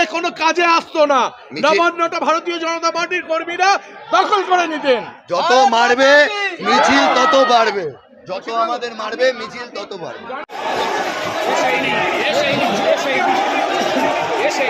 নিয়ে কোনো কাজে আসতো না নবান্নটা ভারতীয় জনতা পার্টির কর্মীরা দখল করে নিতেন যত মারবে মিছিল তত বাড়বে যত আমাদের মারবে মিছিল তত বাড়বে